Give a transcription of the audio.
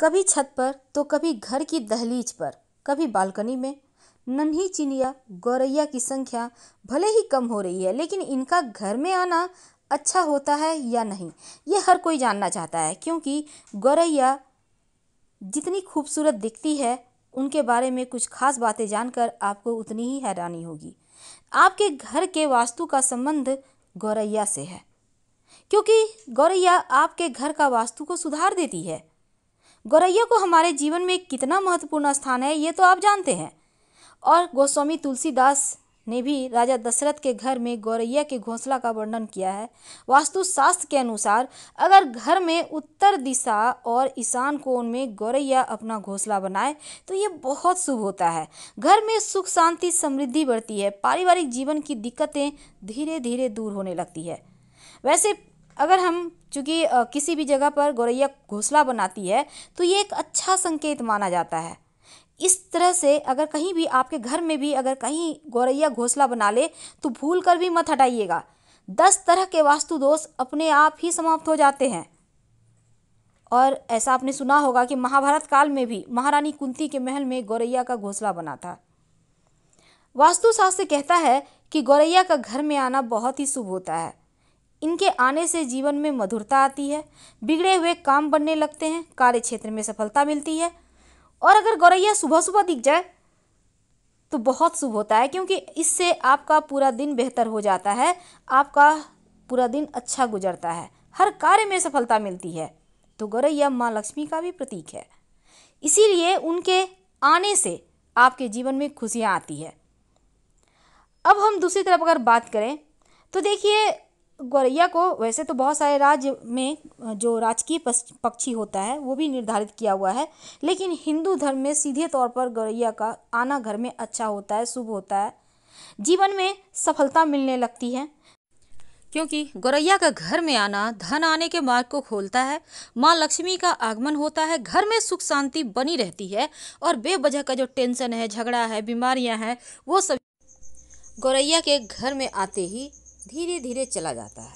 कभी छत पर तो कभी घर की दहलीज पर कभी बालकनी में नन्ही चिनिया गौरैया की संख्या भले ही कम हो रही है लेकिन इनका घर में आना अच्छा होता है या नहीं ये हर कोई जानना चाहता है क्योंकि गौरैया जितनी खूबसूरत दिखती है उनके बारे में कुछ खास बातें जानकर आपको उतनी ही हैरानी होगी आपके घर के वास्तु का संबंध गौरैया से है क्योंकि गौरैया आपके घर का वास्तु को सुधार देती है गौरैया को हमारे जीवन में कितना महत्वपूर्ण स्थान है ये तो आप जानते हैं और गोस्वामी तुलसीदास ने भी राजा दशरथ के घर में गौरैया के घोंसला का वर्णन किया है वास्तुशास्त्र के अनुसार अगर घर में उत्तर दिशा और ईशान कोण में गौरैया अपना घोंसला बनाए तो ये बहुत शुभ होता है घर में सुख शांति समृद्धि बढ़ती है पारिवारिक जीवन की दिक्कतें धीरे धीरे दूर होने लगती है वैसे अगर हम चूँकि किसी भी जगह पर गौरैया घोंसला बनाती है तो ये एक अच्छा संकेत माना जाता है इस तरह से अगर कहीं भी आपके घर में भी अगर कहीं गौरैया घोंसला बना ले तो भूल कर भी मत हटाइएगा दस तरह के वास्तु दोष अपने आप ही समाप्त हो जाते हैं और ऐसा आपने सुना होगा कि महाभारत काल में भी महारानी कुंती के महल में गौरैया का घोंसला बना था वास्तुशास्त्र कहता है कि गौरैया का घर में आना बहुत ही शुभ होता है इनके आने से जीवन में मधुरता आती है बिगड़े हुए काम बनने लगते हैं कार्य क्षेत्र में सफलता मिलती है और अगर गौरैया सुबह सुबह दिख जाए तो बहुत शुभ होता है क्योंकि इससे आपका पूरा दिन बेहतर हो जाता है आपका पूरा दिन अच्छा गुजरता है हर कार्य में सफलता मिलती है तो गौरैया माँ लक्ष्मी का भी प्रतीक है इसीलिए उनके आने से आपके जीवन में खुशियाँ आती है अब हम दूसरी तरफ अगर बात करें तो देखिए गौरैया को वैसे तो बहुत सारे राज्य में जो राजकीय पक्षी होता है वो भी निर्धारित किया हुआ है लेकिन हिंदू धर्म में सीधे तौर पर गौरैया का आना घर में अच्छा होता है शुभ होता है जीवन में सफलता मिलने लगती है क्योंकि गौरैया का घर में आना धन आने के मार्ग को खोलता है माँ लक्ष्मी का आगमन होता है घर में सुख शांति बनी रहती है और बेवजह का जो टेंशन है झगड़ा है बीमारियां हैं वो सभी गौरैया के घर में आते ही धीरे धीरे चला जाता है